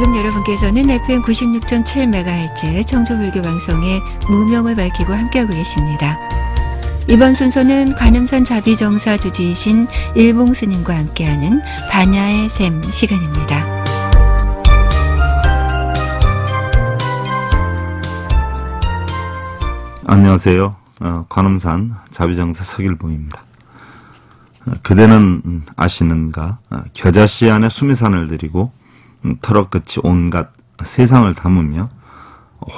지금 여러분께서는 FM 96.7MHz 청주불교 방송의 무명을 밝히고 함께하고 계십니다. 이번 순서는 관음산 자비정사 주지이신 일봉스님과 함께하는 반야의 샘 시간입니다. 안녕하세요. 어, 관음산 자비정사 서길봉입니다. 어, 그대는 아시는가? 어, 겨자씨 안에 수미산을 드리고 음, 털어끝이 온갖 세상을 담으며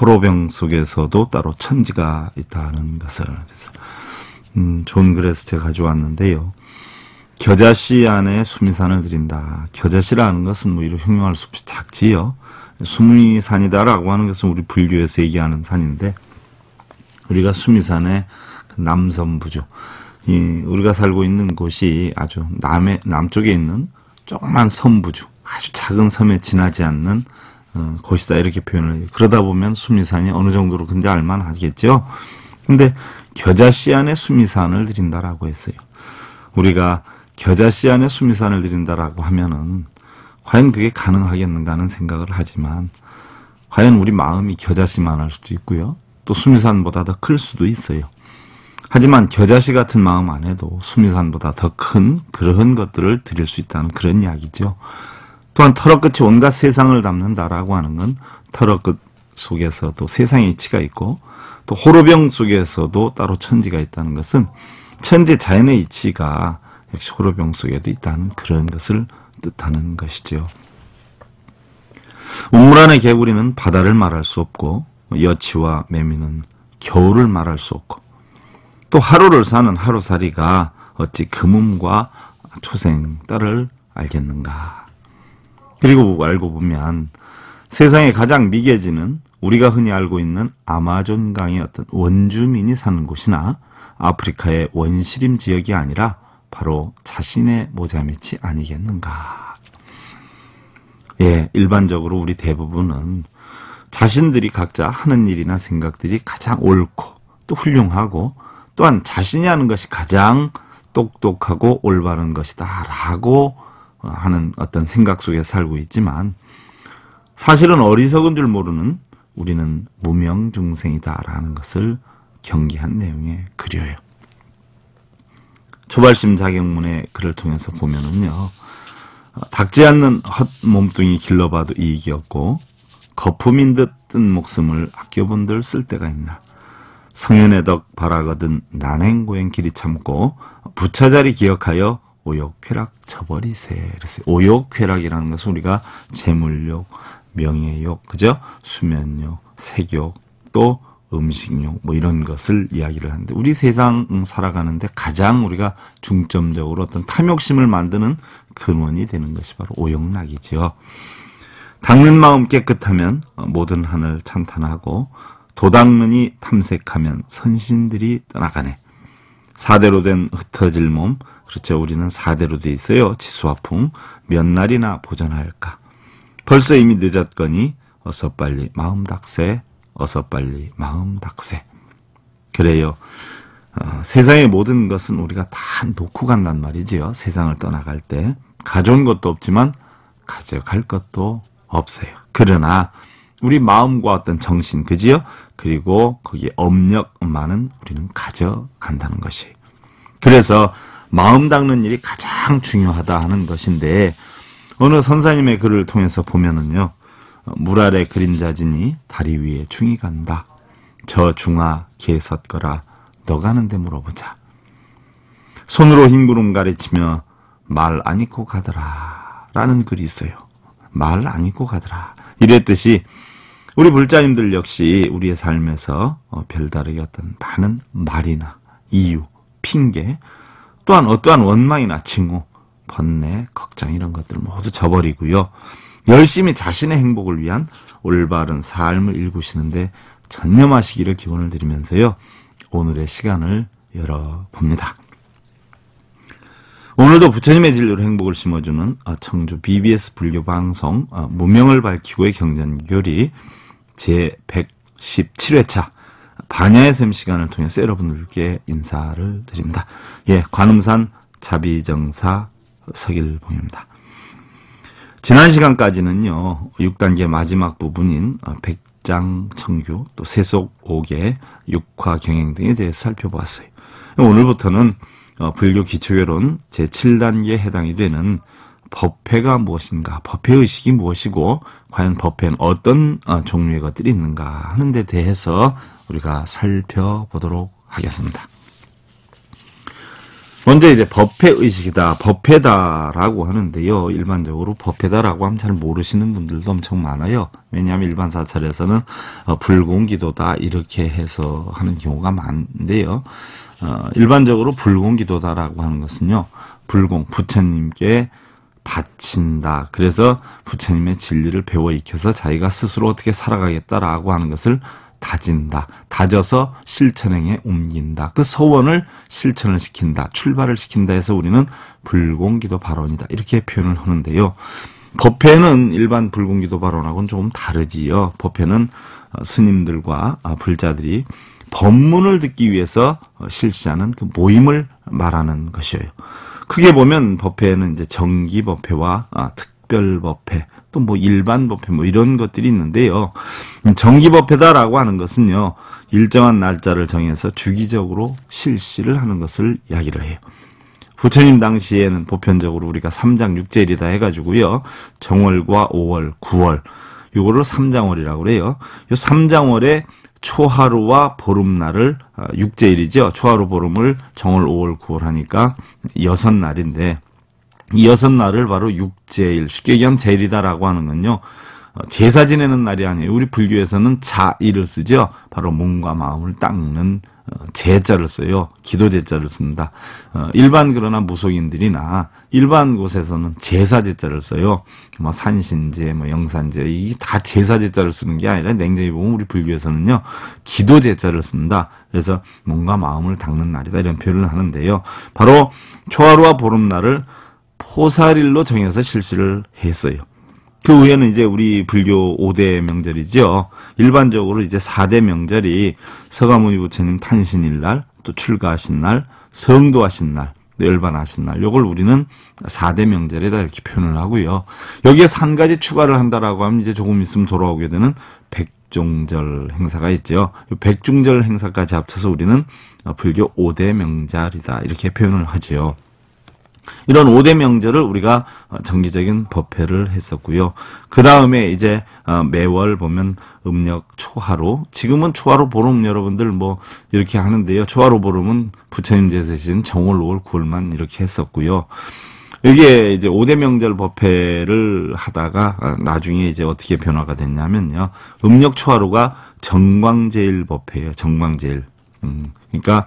호로병 속에서도 따로 천지가 있다는 것을 그래서 음, 존 그레스트 가져왔는데요. 겨자씨 안에 수미산을 드린다. 겨자씨라는 것은 뭐 이로 흉용할 수 없이 작지요. 수미산이다라고 하는 것은 우리 불교에서 얘기하는 산인데 우리가 수미산의 그 남섬부주 이 우리가 살고 있는 곳이 아주 남해 남쪽에 있는 조그만 섬부주 아주 작은 섬에 지나지 않는 어, 것이다 이렇게 표현을 해요. 그러다 보면 수미산이 어느 정도로 근데 알만하겠죠. 근데 겨자씨 안에 수미산을 드린다라고 했어요. 우리가 겨자씨 안에 수미산을 드린다라고 하면은 과연 그게 가능하겠는가 하는 생각을 하지만 과연 우리 마음이 겨자씨만 할 수도 있고요. 또 수미산보다 더 클 수도 있어요. 하지만 겨자씨 같은 마음 안에도 수미산보다 더 큰그런 것들을 드릴 수 있다는 그런 이야기죠. 또한 털어 끝이 온갖 세상을 담는다라고 하는 건 털어 끝 속에서도 세상의 이치가 있고 또 호로병 속에서도 따로 천지가 있다는 것은 천지 자연의 이치가 역시 호로병 속에도 있다는 그런 것을 뜻하는 것이지요. 우물안의 개구리는 바다를 말할 수 없고 여치와 매미는 겨울을 말할 수 없고 또 하루를 사는 하루살이가 어찌 금음과 초생 딸을 알겠는가 그리고 알고 보면 세상에 가장 미개지는 우리가 흔히 알고 있는 아마존강의 어떤 원주민이 사는 곳이나 아프리카의 원시림 지역이 아니라 바로 자신의 모자밑이 아니겠는가. 예, 일반적으로 우리 대부분은 자신들이 각자 하는 일이나 생각들이 가장 옳고 또 훌륭하고 또한 자신이 하는 것이 가장 똑똑하고 올바른 것이다라고 하는 어떤 생각 속에 살고 있지만 사실은 어리석은 줄 모르는 우리는 무명중생이다라는 것을 경계한 내용의글이에요 초발심 자격문의 글을 통해서 보면은요. 닥지 않는 헛몸뚱이 길러봐도 이익이 없고 거품인 듯 뜬 목숨을 아껴본들 쓸 때가 있나. 성현의 덕 바라거든 난행고행 길이 참고 부차자리 기억하여 오욕, 쾌락, 처벌이세. 그래서 오욕, 쾌락이라는 것은 우리가 재물욕, 명예욕, 그죠? 수면욕, 색욕, 또 음식욕, 뭐 이런 것을 이야기를 하는데 우리 세상 살아가는데 가장 우리가 중점적으로 어떤 탐욕심을 만드는 근원이 되는 것이 바로 오욕락이죠요 닦는 마음 깨끗하면 모든 한을 찬탄하고 도닦는이 탐색하면 선신들이 떠나가네. 사대로 된 흩어질 몸, 그렇죠. 우리는 사대로 돼 있어요. 지수화풍 몇 날이나 보존할까. 벌써 이미 늦었거니 어서 빨리 마음 닥세, 어서 빨리 마음 닥세. 그래요. 어, 세상의 모든 것은 우리가 다 놓고 간단 말이지요. 세상을 떠나갈 때 가져온 것도 없지만 가져갈 것도 없어요. 그러나 우리 마음과 어떤 정신, 그지요? 그리고 거기에 엄력 만은 우리는 가져간다는 것이. 그래서 마음 닦는 일이 가장 중요하다 하는 것인데 어느 선사님의 글을 통해서 보면은요. 물 아래 그림자진이 다리 위에 충이 간다. 저 중아 개 섰거라 너 가는데 물어보자. 손으로 흰구름 가리치며 말안 잊고 가더라 라는 글이 있어요. 말안 잊고 가더라. 이랬듯이 우리 불자님들 역시 우리의 삶에서 어, 별다르게 어떤 많은 말이나 이유, 핑계, 또한 어떠한 원망이나 증오, 번뇌, 걱정 이런 것들 을 모두 저버리고요. 열심히 자신의 행복을 위한 올바른 삶을 일구시는데 전념하시기를 기원을 드리면서요. 오늘의 시간을 열어봅니다. 오늘도 부처님의 진료로 행복을 심어주는 어, 청주 BBS 불교 방송 어, 무명을 밝히고의 경전교리 제117회차 반야의 샘 시간을 통해서 여러분들께 인사를 드립니다. 예, 관음산 자비정사 서길봉입니다. 지난 시간까지는요, 6단계 마지막 부분인 백장 청교, 또 세속 5개, 육화 경행 등에 대해서 살펴보았어요. 오늘부터는 어, 불교 기초개론 제7단계에 해당이 되는 법회가 무엇인가, 법회의식이 무엇이고, 과연 법회는 어떤 어, 종류의 것들이 있는가 하는 데 대해서 우리가 살펴보도록 하겠습니다. 먼저 이제 법회의식이다, 법회다라고 하는데요. 일반적으로 법회다라고 하면 잘 모르시는 분들도 엄청 많아요. 왜냐하면 일반 사찰에서는 어, 불공기도다 이렇게 해서 하는 경우가 많은데요. 어, 일반적으로 불공기도다라고 하는 것은요. 불공, 부처님께 바친다. 그래서 부처님의 진리를 배워 익혀서 자기가 스스로 어떻게 살아가겠다라고 하는 것을 다진다. 다져서 실천행에 옮긴다. 그 소원을 실천을 시킨다. 출발을 시킨다 해서 우리는 불공기도 발언이다. 이렇게 표현을 하는데요. 법회는 일반 불공기도 발언하고는 조금 다르지요. 법회는 스님들과 불자들이 법문을 듣기 위해서 실시하는 그 모임을 말하는 것이에요. 크게 보면 법회는 이제 정기 법회와 아, 특별 법회 또 뭐 일반 법회 뭐 이런 것들이 있는데요. 음, 정기 법회다라고 하는 것은요. 일정한 날짜를 정해서 주기적으로 실시를 하는 것을 이야기를 해요. 부처님 당시에는 보편적으로 우리가 3장 6절이다 해가지고요. 정월과 5월, 9월 요거를 3장월이라고 그래요. 요 3장월에 초하루와 보름날을 어, 육제일이죠 초하루 보름을 정월 5월 9월 하니까 여섯 날인데 이 여섯 날을 바로 육제일 쉽게 얘기하면 제일이다라고 하는 건요. 어, 제사 지내는 날이 아니에요. 우리 불교에서는 자일을 쓰죠. 바로 몸과 마음을 닦는 어, 제자를 써요. 기도 제자를 씁니다. 어, 일반 그러나 무속인들이나 일반 곳에서는 제사 제자를 써요. 뭐 산신제, 뭐 영산제 이게 다 제사 제자를 쓰는 게 아니라 냉정히 보면 우리 불교에서는요 기도 제자를 씁니다. 그래서 뭔가 마음을 닦는 날이다 이런 표현을 하는데요. 바로 초하루와 보름날을 포살일로 정해서 실시를 했어요. 그 외에는 이제 우리 불교 5대 명절이죠. 일반적으로 이제 4대 명절이 서가모니 부처님 탄신일 날, 또 출가하신 날, 성도하신 날, 열반하신 날. 요걸 우리는 4대 명절에다 이렇게 표현을 하고요. 여기에 한 가지 추가를 한다라고 하면 이제 조금 있으면 돌아오게 되는 백종절 행사가 있죠. 백종절 행사까지 합쳐서 우리는 불교 5대 명절이다. 이렇게 표현을 하지요. 이런 5대 명절을 우리가 어, 정기적인 법회를 했었고요. 그 다음에 이제 어, 매월 보면 음력 초하루 지금은 초하루 보름 여러분들 뭐 이렇게 하는데요. 초하루 보름은 부처님 제세신 정월 5월 9월만 이렇게 했었고요. 이게 이제 5대 명절 법회를 하다가 어, 나중에 이제 어떻게 변화가 됐냐면요. 음력 초하루가 정광제일 법회예요. 정광제일. 음, 그러니까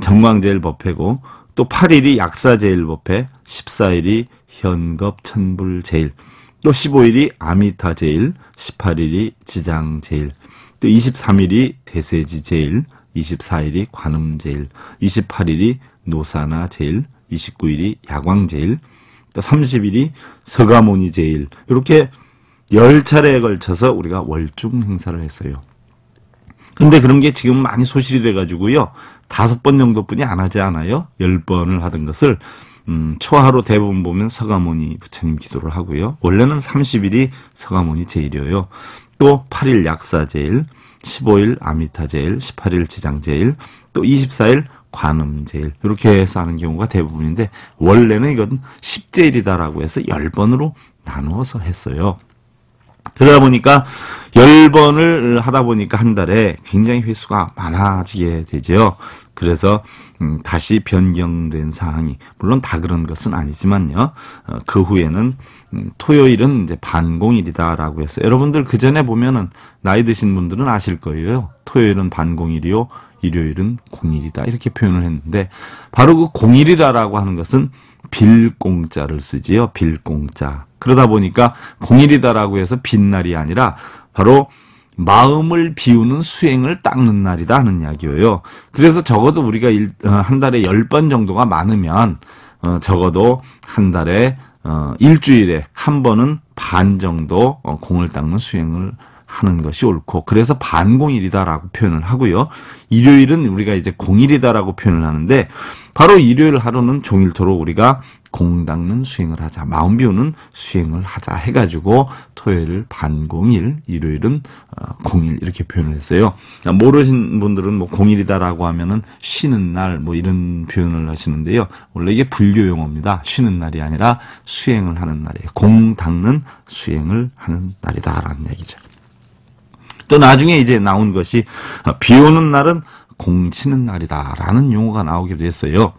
정광제일 법회고 또 8일이 약사제일법회, 14일이 현겁천불제일, 또 15일이 아미타제일, 18일이 지장제일, 또 23일이 대세지제일, 24일이 관음제일, 28일이 노사나제일, 29일이 야광제일, 또 30일이 서가모니제일 이렇게 10차례에 걸쳐서 우리가 월중 행사를 했어요. 근데 그런 게 지금 많이 소실이 돼가지고요. 다섯 번 정도뿐이 안 하지 않아요. 열 번을 하던 것을 음, 초하로 대부분 보면 서가모니 부처님 기도를 하고요. 원래는 30일이 서가모니 제일이에요. 또 8일 약사 제일, 15일 아미타 제일, 18일 지장 제일, 또 24일 관음 제일 이렇게 해서 하는 경우가 대부분인데 원래는 이건 10제일이다라고 해서 10번으로 나누어서 했어요. 그러다 보니까 열번을 하다 보니까 한 달에 굉장히 횟수가 많아지게 되지요. 그래서 음, 다시 변경된 사항이 물론 다 그런 것은 아니지만요. 어, 그 후에는 음, 토요일은 이제 반공일이다라고 해서 여러분들 그 전에 보면은 나이 드신 분들은 아실 거예요. 토요일은 반공일이요. 일요일은 공일이다 이렇게 표현을 했는데 바로 그 공일이라라고 하는 것은 빌공자를 쓰지요. 빌공자 그러다 보니까 공일이다라고 해서 빛날이 아니라 바로 마음을 비우는 수행을 닦는 날이다 하는 이야기예요. 그래서 적어도 우리가 일, 어, 한 달에 열 번 정도가 많으면 어, 적어도 한 달에 어, 일주일에 한 번은 반 정도 어, 공을 닦는 수행을 하는 것이 옳고 그래서 반공일이다라고 표현을 하고요. 일요일은 우리가 이제 공일이다라고 표현을 하는데 바로 일요일 하루는 종일토로 우리가 공 닦는 수행을 하자, 마음 비우는 수행을 하자 해가지고 토요일 반공일, 일요일은 어, 공일 이렇게 표현을 했어요. 아, 모르신 분들은 뭐 공일이다라고 하면은 쉬는 날 뭐 이런 표현을 하시는데요. 원래 이게 불교 용어입니다. 쉬는 날이 아니라 수행을 하는 날이에요. 공 닦는 수행을 하는 날이다라는 얘기죠. 또 나중에 이제 나온 것이 비 오는 날은 공치는 날이다라는 용어가 나오기도 했어요.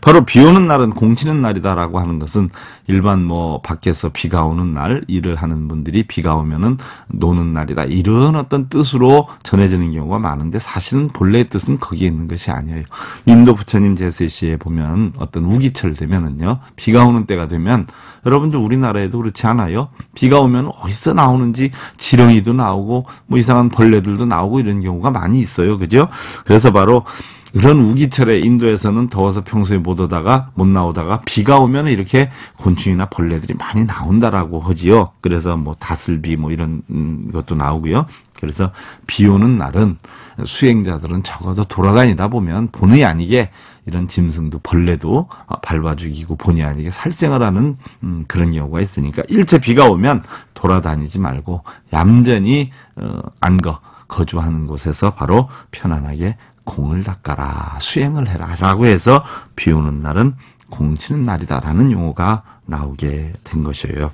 바로 비 오는 날은 공치는 날이다라고 하는 것은 일반 뭐 밖에서 비가 오는 날 일을 하는 분들이 비가 오면은 노는 날이다 이런 어떤 뜻으로 전해지는 경우가 많은데 사실은 본래의 뜻은 거기에 있는 것이 아니에요. 인도 부처님 제세시에 보면 어떤 우기철 되면은요 비가 오는 때가 되면 여러분들 우리나라에도 그렇지 않아요. 비가 오면 어디서 나오는지 지렁이도 나오고 뭐 이상한 벌레들도 나오고 이런 경우가 많이 있어요. 그죠? 그래서 바로 이런 우기철에 인도에서는 더워서 평소에 못 오다가 못 나오다가 비가 오면 이렇게 곤충이나 벌레들이 많이 나온다라고 하지요. 그래서 뭐 다슬비 뭐 이런 음, 것도 나오고요. 그래서 비 오는 날은 수행자들은 적어도 돌아다니다 보면 본의 아니게 이런 짐승도 벌레도 어, 밟아 죽이고 본의 아니게 살생을 하는 음, 그런 경우가 있으니까 일체 비가 오면 돌아다니지 말고 얌전히 어, 안거 거주하는 곳에서 바로 편안하게 공을 닦아라, 수행을 해라 라고 해서 비 오는 날은 공 치는 날이다 라는 용어가 나오게 된 것이에요.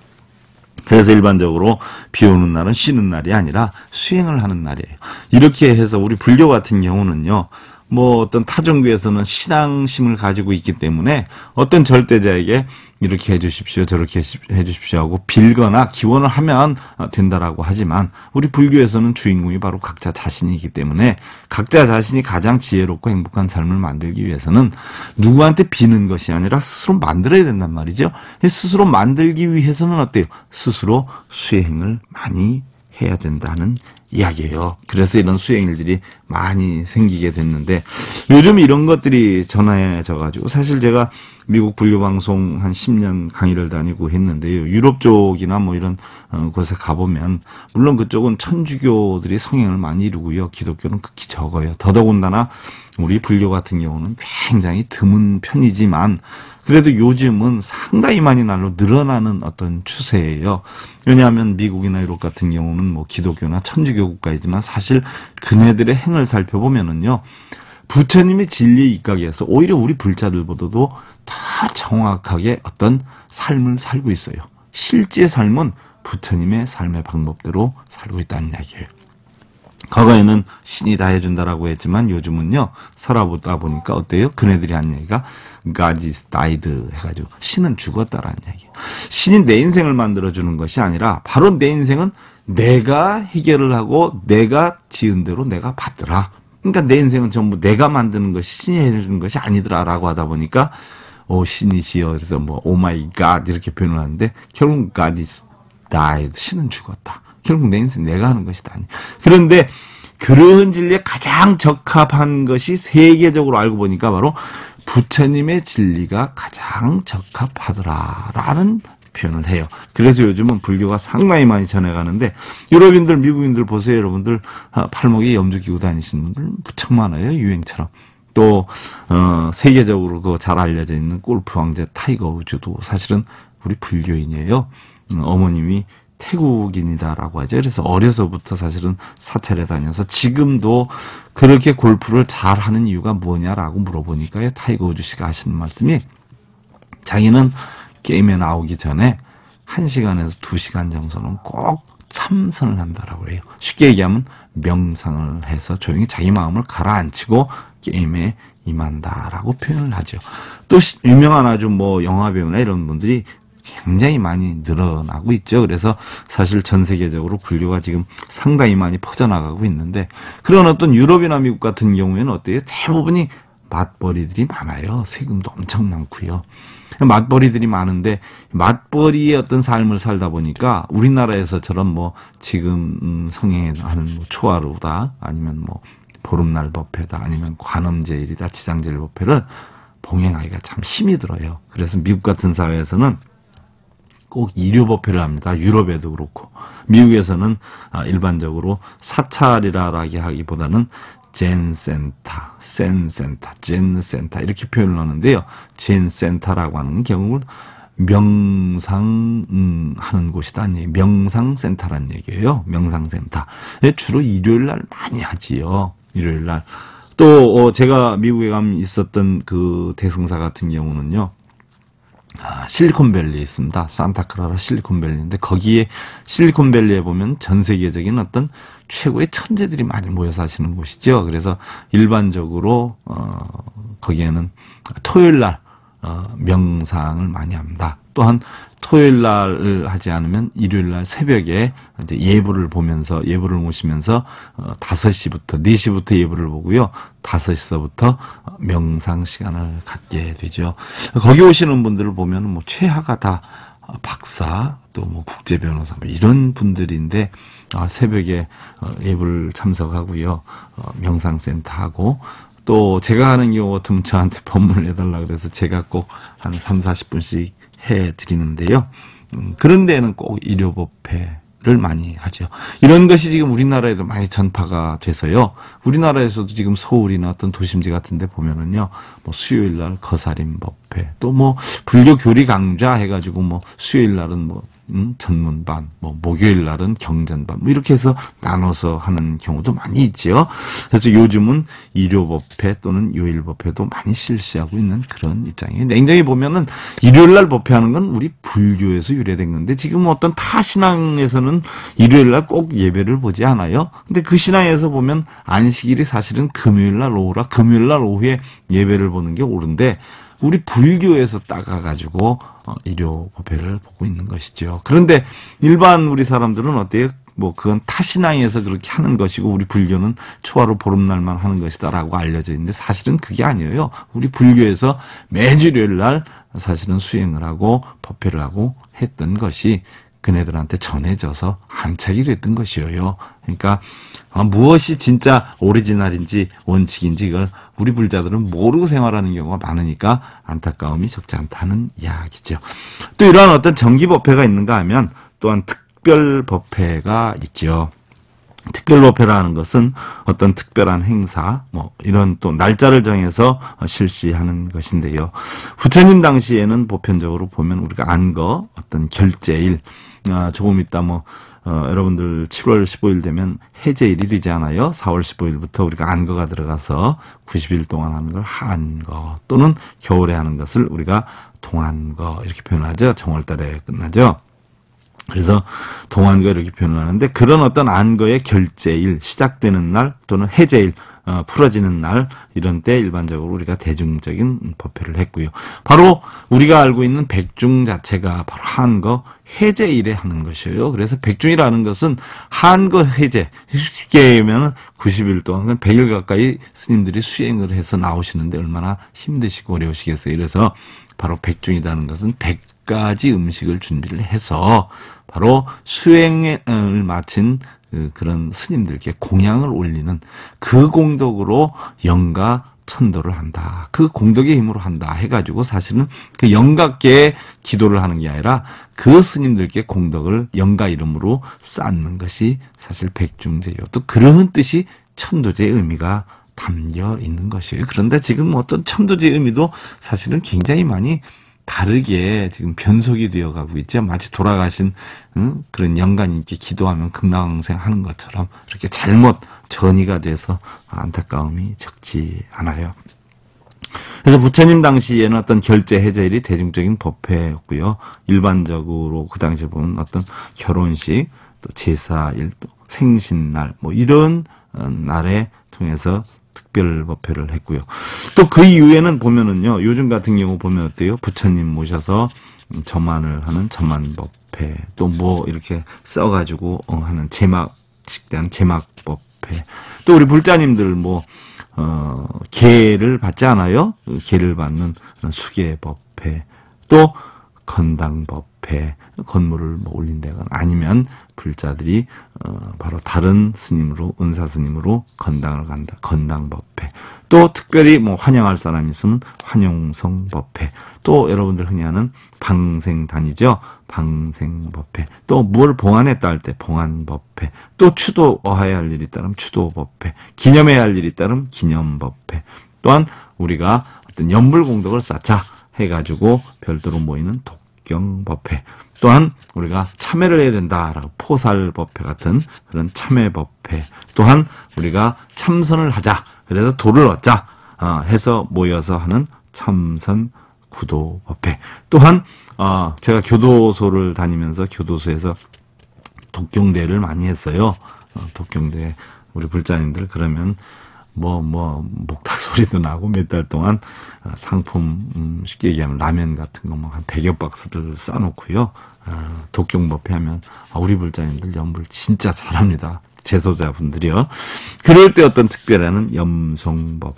그래서 일반적으로 비 오는 날은 쉬는 날이 아니라 수행을 하는 날이에요. 이렇게 해서 우리 불교 같은 경우는요. 뭐 어떤 타 종교에서는 신앙심을 가지고 있기 때문에 어떤 절대자에게 이렇게 해주십시오 저렇게 해주십시오 하고 빌거나 기원을 하면 된다라고 하지만 우리 불교에서는 주인공이 바로 각자 자신이기 때문에 각자 자신이 가장 지혜롭고 행복한 삶을 만들기 위해서는 누구한테 비는 것이 아니라 스스로 만들어야 된단 말이죠 스스로 만들기 위해서는 어때요 스스로 수행을 많이 해야 된다는 이야기예요. 그래서 이런 수행일들이 많이 생기게 됐는데 요즘 이런 것들이 전해져 가지고 사실 제가 미국 불교 방송 한 10년 강의를 다니고 했는데요. 유럽 쪽이나 뭐 이런 어, 곳에 가보면 물론 그쪽은 천주교들이 성향을 많이 이루고요. 기독교는 극히 적어요. 더더군다나 우리 불교 같은 경우는 굉장히 드문 편이지만 그래도 요즘은 상당히 많이 날로 늘어나는 어떤 추세예요. 왜냐하면 미국이나 유럽 같은 경우는 뭐 기독교나 천주교 국가이지만 사실 그네들의 행을 살펴보면은요. 부처님의 진리의 입각에서 오히려 우리 불자들보다도 다 정확하게 어떤 삶을 살고 있어요. 실제 삶은 부처님의 삶의 방법대로 살고 있다는 이야기예요. 과거에는 신이 다 해준다라고 했지만 요즘은요 살아보다 보니까 어때요? 그네들이 한 얘기가 가지 다이드 해가지고 신은 죽었다라는 얘기예요. 신이 내 인생을 만들어주는 것이 아니라 바로 내 인생은 내가 해결을 하고 내가 지은 대로 내가 받더라. 그러니까 내 인생은 전부 내가 만드는 것이 신이 해주는 것이 아니더라라고 하다 보니까 오 신이시여 그래서 뭐 오마이 갓 이렇게 표현을 하는데 결국 가디 다이드 신은 죽었다. 결국 내 인생 내가 하는 것이다. 그런데 그런 진리에 가장 적합한 것이 세계적으로 알고 보니까 바로 부처님의 진리가 가장 적합하더라라는 표현을 해요. 그래서 요즘은 불교가 상당히 많이 전해가는데 유럽인들, 미국인들 보세요, 여러분들 아, 팔목에 염주 끼고 다니시는 분들 무척 많아요, 유행처럼. 또 어, 세계적으로 그잘 알려져 있는 골프 왕제 타이거 우즈도 사실은 우리 불교인이에요. 음, 어머님이 태국인이다라고 하죠. 그래서 어려서부터 사실은 사찰에 다녀서 지금도 그렇게 골프를 잘하는 이유가 뭐냐라고 물어보니까요. 타이거 우즈 씨가 하시는 말씀이 자기는 게임에 나오기 전에 1시간에서 2시간 정도는 꼭 참선을 한다라고 해요. 쉽게 얘기하면 명상을 해서 조용히 자기 마음을 가라앉히고 게임에 임한다라고 표현을 하죠. 또 유명한 아주 뭐 영화 배우나 이런 분들이 굉장히 많이 늘어나고 있죠. 그래서 사실 전 세계적으로 분류가 지금 상당히 많이 퍼져나가고 있는데 그런 어떤 유럽이나 미국 같은 경우에는 어때요? 대부분이 맞벌이들이 많아요. 세금도 엄청 많고요. 맞벌이들이 많은데 맞벌이의 어떤 삶을 살다 보니까 우리나라에서처럼 뭐 지금 음, 성행하는 뭐 초하루다 아니면 뭐 보름날 법회다 아니면 관음제일이다 지장제일 법회를 봉행하기가 참 힘이 들어요. 그래서 미국 같은 사회에서는 꼭 일요법회를 합니다. 유럽에도 그렇고 미국에서는 아, 일반적으로 사찰이라라기 하기보다는 젠센터, 센센터, 젠센터 이렇게 표현을 하는데요. 젠센터라고 하는 경우는 명상하는 음, 곳이다 아니에 명상센터란 얘기예요. 명상센터. 예, 주로 일요일 날 많이 하지요. 일요일 날. 또 어, 제가 미국에 가면 있었던 그 대승사 같은 경우는요. 아, 실리콘밸리에 있습니다. 산타크라라 실리콘밸리인데 거기에 실리콘밸리에 보면 전 세계적인 어떤 최고의 천재들이 많이 모여 사시는 곳이죠. 그래서 일반적으로 어, 거기에는 토요일 날 어, 명상을 많이 합니다. 또한 토요일 날 하지 않으면 일요일 날 새벽에 이제 예불을 보면서 예불을 모시면서 어, 다섯 시부터4시부터 예불을 보고요. 5 시서부터 명상 시간을 갖게 되죠. 거기 오시는 분들을 보면 뭐 최하가 다 박사 또 뭐 국제 변호사 뭐 이런 분들인데 아, 새벽에 어, 예불 참석하고요 어, 명상센터 하고 또 제가 하는 경우 같으면 저한테 법문을 해달라 그래서 제가 꼭 한 3, 40분씩 해드리는데요. 음, 그런 데는 꼭 일요법회를 많이 하죠. 이런 것이 지금 우리나라에도 많이 전파가 돼서요. 우리나라에서도 지금 서울이나 어떤 도심지 같은 데 보면은요. 뭐 수요일 날 거사림 법회 또 뭐 불교 교리 강좌 해가지고 뭐 수요일 날은 뭐 음, 전문반, 뭐 목요일 날은 경전반, 뭐 이렇게 해서 나눠서 하는 경우도 많이 있지요. 그래서 요즘은 일요법회 또는 요일법회도 많이 실시하고 있는 그런 입장이에요. 냉정히 보면은 일요일 날 법회하는 건 우리 불교에서 유래된 건데 지금 어떤 타 신앙에서는 일요일 날 꼭 예배를 보지 않아요. 근데 그 신앙에서 보면 안식일이 사실은 금요일 날 오후라 금요일 날 오후에 예배를 보는 게 옳은데 우리 불교에서 따가가지고 어, 일요 법회를 보고 있는 것이죠. 그런데 일반 우리 사람들은 어때요? 뭐 그건 타신앙에서 그렇게 하는 것이고 우리 불교는 초하루 보름날만 하는 것이다라고 알려져 있는데 사실은 그게 아니에요. 우리 불교에서 매주 일요일 날 사실은 수행을 하고 법회를 하고 했던 것이 그네들한테 전해져서 한착이 됐던 것이에요. 그러니까 아, 무엇이 진짜 오리지널인지 원칙인지 이걸 우리 불자들은 모르고 생활하는 경우가 많으니까 안타까움이 적지 않다는 이야기죠. 또 이러한 어떤 정기법회가 있는가 하면 또한 특별법회가 있죠. 특별법회라는 것은 어떤 특별한 행사, 뭐 이런 또 날짜를 정해서 실시하는 것인데요. 부처님 당시에는 보편적으로 보면 우리가 안거 어떤 결제일, 아, 조금 있다 뭐 어, 여러분들 7월 15일 되면 해제일이잖아요. 4월 15일부터 우리가 안거가 들어가서 90일 동안 하는 걸 한 거 또는 겨울에 하는 것을 우리가 동안거 이렇게 표현하죠. 정월달에 끝나죠. 그래서 동안과 이렇게 표현을 하는데 그런 어떤 안거의 결제일 시작되는 날 또는 해제일 어, 풀어지는 날 이런 때 일반적으로 우리가 대중적인 법회를 했고요. 바로 우리가 알고 있는 백중 자체가 바로 한거 해제일에 하는 것이에요. 그래서 백중이라는 것은 한거 해제 쉽게 얘기하면 90일 동안 100일 가까이 스님들이 수행을 해서 나오시는데 얼마나 힘드시고 어려우시겠어요. 이래서 바로 백중이라는 것은 백 가지 음식을 준비를 해서 바로 수행을 어, 마친 그, 그런 스님들께 공양을 올리는 그 공덕으로 영가 천도를 한다. 그 공덕의 힘으로 한다. 해가지고 사실은 그 영가께 기도를 하는 게 아니라 그 스님들께 공덕을 영가 이름으로 쌓는 것이 사실 백중제요. 또 그런 뜻이 천도제의 의미가 담겨 있는 것이에요. 그런데 지금 어떤 천도제의 의미도 사실은 굉장히 많이 다르게 지금 변속이 되어가고 있죠. 마치 돌아가신 응? 그런 영가님께 기도하면 금강생하는 것처럼 이렇게 잘못 전이가 돼서 안타까움이 적지 않아요. 그래서 부처님 당시에는 어떤 결제 해제일이 대중적인 법회였고요. 일반적으로 그 당시에 보면 어떤 결혼식, 또 제사일, 또 생신날 뭐 이런 어, 날에 통해서 특별 법회를 했고요. 또 그 이후에는 보면은요. 요즘 같은 경우 보면 어때요? 부처님 모셔서 점안을 하는 점안법회 또 뭐 이렇게 써가지고 어, 하는 제막 식단 제막법회 또 우리 불자님들 뭐 어, 개를 받지 않아요? 그 개를 받는 수계법회 또 건당법회 건물을 뭐 올린 다거나 아니면 불자들이 어 바로 다른 스님으로 은사 스님으로 건당을 간다 건당법회 또 특별히 뭐 환영할 사람이 있으면 환영성법회 또 여러분들 흔히 하는 방생단이죠 방생법회 또 뭘 봉안했다 할 때 봉안법회 또 추도어해야 할 일이 있다면 추도법회 기념해야 할 일이 있다면 기념법회 또한 우리가 어떤 연불공덕을 쌓자 해가지고 별도로 모이는 독경법회. 또한 우리가 참회를 해야 된다라고 포살법회 같은 그런 참회법회. 또한 우리가 참선을 하자. 그래서 도를 얻자. 어, 해서 모여서 하는 참선 구도법회. 또한 어, 제가 교도소를 다니면서 교도소에서 독경대를 많이 했어요. 어, 독경대 우리 불자님들 그러면 뭐, 뭐, 목탁 소리도 나고 몇 달 동안 상품, 음, 쉽게 얘기하면 라면 같은 거 뭐한 100여 박스를 싸놓고요. 아, 독경법회 하면, 아, 우리 불자님들 염불 진짜 잘합니다. 재소자분들이요. 그럴 때 어떤 특별한 염송법회또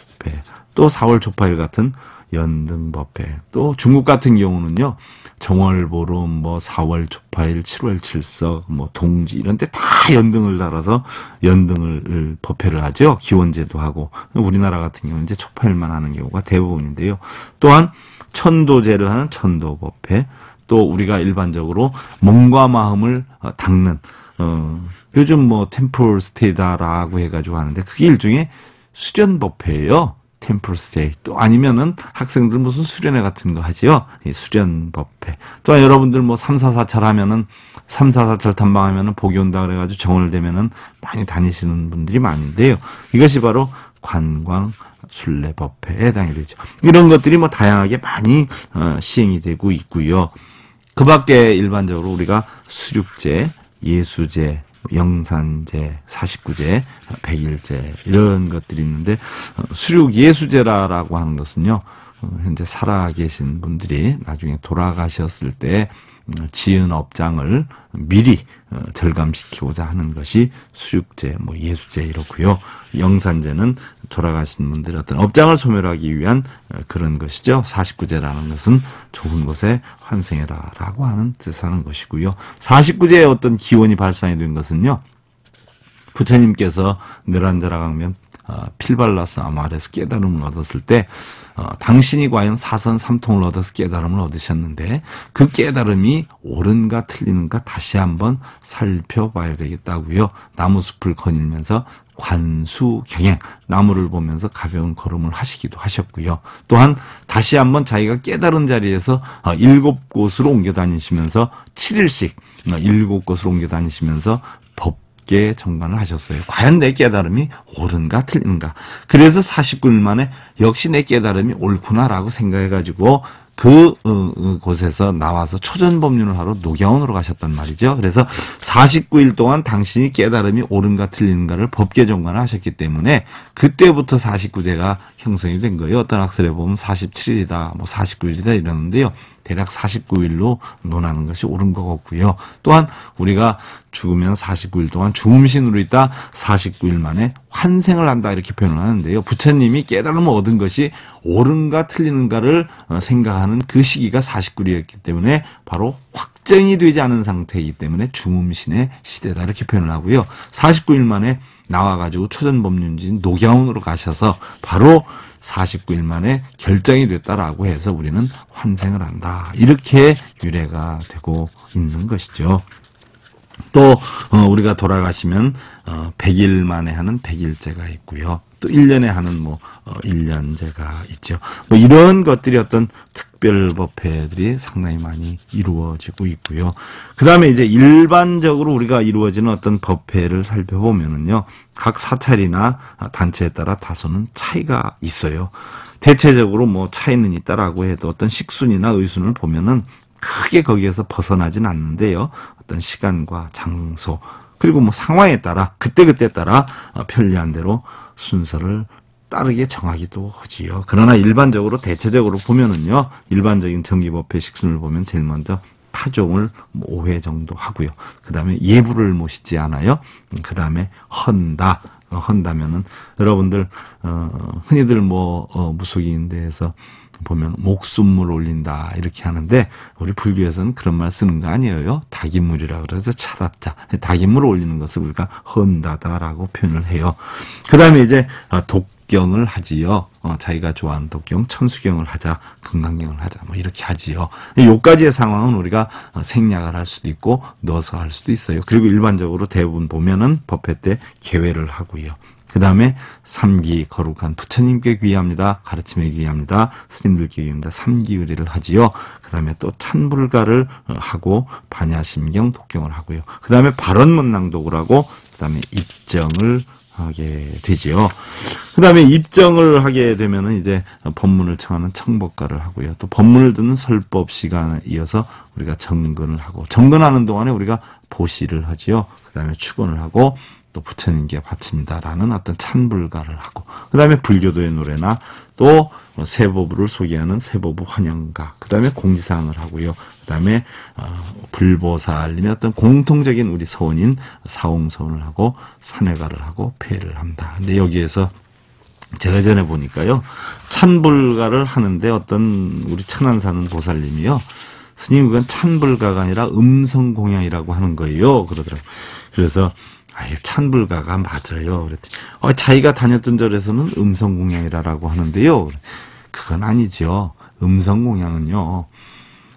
4월 조파일 같은 연등법회, 또 중국 같은 경우는요. 정월보름, 뭐 4월 초파일, 7월 칠석, 뭐 동지 이런 데 다 연등을 달아서 연등을 법회를 하죠. 기원제도 하고 우리나라 같은 경우는 이제 초파일만 하는 경우가 대부분인데요. 또한 천도제를 하는 천도법회, 또 우리가 일반적으로 몸과 마음을 어, 닦는 어, 요즘 뭐 템플 스테이다라고 해가지고 하는데 그게 일종의 수련법회예요. 템플스테이 또 아니면은 학생들 무슨 수련회 같은 거 하지요 이 수련법회 또 여러분들 뭐 344찰 하면은 344찰 탐방하면은 복이 온다 그래가지고 정을 되면은 많이 다니시는 분들이 많은데요 이것이 바로 관광 순례법회에 해당이 되죠 이런 것들이 뭐 다양하게 많이 어, 시행이 되고 있고요 그 밖에 일반적으로 우리가 수륙제 예수제 영산제, 49제, 100일제 이런 것들이 있는데 어, 수륙 예수제라라고 하는 것은요. 어, 현재 살아계신 분들이 나중에 돌아가셨을 때 음, 지은 업장을 미리 어, 절감시키고자 하는 것이 수육제, 뭐 예수제 이렇고요. 영산제는 돌아가신 분들의 어떤 업장을 소멸하기 위한 어, 그런 것이죠. 49제라는 것은 좋은 곳에 환생해라라고 하는 뜻 하는 것이고요. 49제의 어떤 기원이 발상이 된 것은요. 부처님께서 느란자라 강면 필발라스 아마레스 깨달음을 얻었을 때 어, 당신이 과연 사선 삼통을 얻어서 깨달음을 얻으셨는데 그 깨달음이 옳은가 틀리는가 다시 한번 살펴봐야 되겠다고요. 나무숲을 거닐면서 관수경행 나무를 보면서 가벼운 걸음을 하시기도 하셨고요. 또한 다시 한번 자기가 깨달은 자리에서 어, 일곱 곳으로 옮겨 다니시면서 7일씩 어, 일곱 곳으로 옮겨 다니시면서 깊게 점검을 하셨어요. 과연 내 깨달음이 옳은가 틀린가. 그래서 49일 만에 역시 내 깨달음이 옳구나라고 생각해가지고 그, 어, 그 곳에서 나와서 초전법륜을 하러 녹양원으로 가셨단 말이죠. 그래서 49일 동안 당신이 깨달음이 옳은가 틀린가를 법계 정관을 하셨기 때문에 그때부터 49대가 형성이 된 거예요. 어떤 학설에 보면 47일이다, 뭐 49일이다 이러는데요. 대략 49일로 논하는 것이 옳은 것 같고요. 또한 우리가 죽으면 49일 동안 주음신으로 있다 49일 만에 환생을 한다 이렇게 표현을 하는데요. 부처님이 깨달음을 얻은 것이 옳은가 틀리는가를 어, 생각하는 그 시기가 49일이었기 때문에 바로 확정이 되지 않은 상태이기 때문에 주음신의 시대다 이렇게 표현을 하고요. 49일 만에 나와가지고 초전법륜진녹양경으로 가셔서 바로 49일 만에 결정이 됐다라고 해서 우리는 환생을 한다. 이렇게 유래가 되고 있는 것이죠. 또 어, 우리가 돌아가시면 어, 100일 만에 하는 100일제가 있고요. 또 1년에 하는 뭐 1년제가 어, 있죠. 뭐 이런 것들이 어떤 특별법회들이 상당히 많이 이루어지고 있고요. 그다음에 이제 일반적으로 우리가 이루어지는 어떤 법회를 살펴보면은요. 각 사찰이나 단체에 따라 다소는 차이가 있어요. 대체적으로 뭐 차이는 있다라고 해도 어떤 식순이나 의순을 보면은 크게 거기에서 벗어나진 않는데요. 어떤 시간과 장소, 그리고 뭐 상황에 따라 그때그때 따라 어, 편리한 대로 순서를 따르게 정하기도 하지요. 그러나 일반적으로 대체적으로 보면은요. 일반적인 정기법회 식순을 보면 제일 먼저 타종을 5회 뭐 정도 하고요. 그 다음에 예불을 모시지 않아요. 음, 그 다음에 헌다. 헌다면은 여러분들 어, 흔히들 뭐 어, 무속인대에서 보면 목숨물 올린다 이렇게 하는데 우리 불교에서는 그런 말 쓰는 거 아니에요. 닭인물이라 그래서 찾았자 닭인물 올리는 것을 우리가 헌다다라고 표현을 해요. 그다음에 이제 어, 독경을 하지요. 어, 자기가 좋아하는 독경, 천수경을 하자, 금강경을 하자, 뭐 이렇게 하지요. 요까지의 상황은 우리가 어, 생략을 할 수도 있고 넣어서 할 수도 있어요. 그리고 일반적으로 대부분 보면은 법회 때 개회를 하고요. 그 다음에 삼기 거룩한 부처님께 귀의합니다. 가르침에 귀의합니다. 스님들께 귀의합니다. 삼기 의리를 하지요. 그 다음에 또 찬불가를 어, 하고 반야심경 독경을 하고요. 그 다음에 발언문 낭독을 하고 그 다음에 입정을 하게 되지요. 그 다음에 입정을 하게 되면은 이제 법문을 청하는 청법가를 하고요. 또 법문을 듣는 설법 시간에 이어서 우리가 정근을 하고, 정근하는 동안에 우리가 보시를 하지요. 그 다음에 추건을 하고, 또 부처님께 바칩니다라는 어떤 찬불가를 하고 그다음에 불교도의 노래나 또 세보부를 소개하는 세보부 환영가 그다음에 공지사항을 하고요 그다음에 어, 불보살님의 어떤 공통적인 우리 서원인 사홍서원을 하고 산회가를 하고 폐를 합니다 근데 여기에서 제가 전에 보니까요 찬불가를 하는데 어떤 우리 천안 사는 보살님이요 스님 그건 찬불가가 아니라 음성공양이라고 하는 거예요 그러더라고요 그래서 아예 찬불가가 맞아요. 그랬더니 어, 자기가 다녔던 절에서는 음성 공양이라고 하는데요. 그건 아니죠. 음성 공양은요.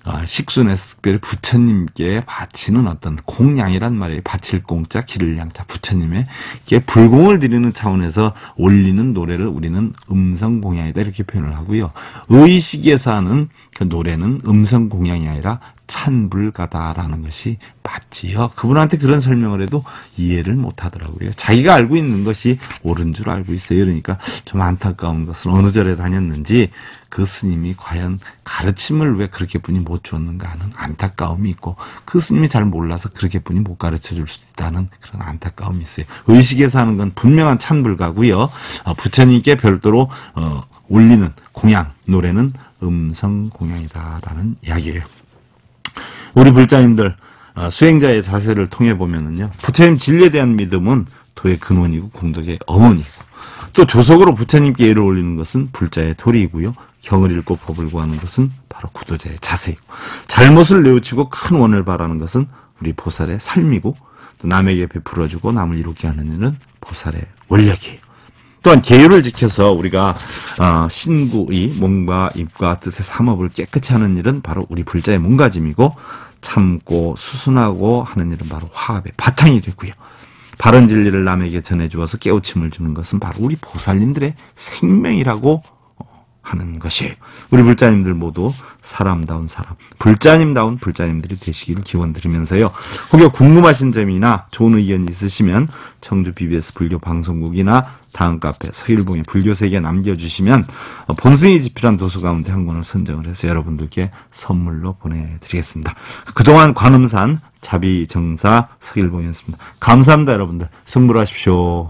아, 식순에서 특별히 부처님께 바치는 어떤 공양이란 말이에요. 바칠 공자, 기를 양자, 부처님에게 불공을 드리는 차원에서 올리는 노래를 우리는 음성 공양이다 이렇게 표현을 하고요. 의식에서 하는 그 노래는 음성 공양이 아니라 찬불가다라는 것이 맞지요. 그분한테 그런 설명을 해도 이해를 못 하더라고요. 자기가 알고 있는 것이 옳은 줄 알고 있어요. 그러니까 좀 안타까운 것은 어느 절에 다녔는지 그 스님이 과연 가르침을 왜 그렇게 뿐이 못주었는가 하는 안타까움이 있고 그 스님이 잘 몰라서 그렇게 뿐이 못 가르쳐 줄 수 있다는 그런 안타까움이 있어요. 의식에서 하는 건 분명한 찬불가고요. 어, 부처님께 별도로 어, 올리는 공양, 노래는 음성 공양이다라는 이야기예요. 우리 불자님들 아, 수행자의 자세를 통해 보면은요. 부처님 진리에 대한 믿음은 도의 근원이고 공덕의 어머니고 또 조석으로 부처님께 예를 올리는 것은 불자의 도리이고요. 경을 읽고 법을 구하는 것은 바로 구도자의 자세이고 잘못을 뉘우치고 큰 원을 바라는 것은 우리 보살의 삶이고 또 남에게 베풀어주고 남을 이롭게 하는 일은 보살의 원력이에요. 또한 계율을 지켜서 우리가 어, 신구의 몸과 입과 뜻의 삼업을 깨끗이 하는 일은 바로 우리 불자의 몸가짐이고 참고 수순하고 하는 일은 바로 화합의 바탕이 되고요. 바른 진리를 남에게 전해주어서 깨우침을 주는 것은 바로 우리 보살님들의 생명이라고 하는 것이 우리 불자님들 모두 사람다운 사람, 불자님다운 불자님들이 되시길 기원드리면서요. 혹여 궁금하신 점이나 좋은 의견 이 있으시면 청주 BBS 불교 방송국이나 다음 카페 서일봉의 불교세계 남겨주시면 본승이 집필한 도서 가운데 한 권을 선정을 해서 여러분들께 선물로 보내드리겠습니다. 그동안 관음산 자비정사 서일봉이었습니다. 감사합니다 여러분들. 승부하십시오.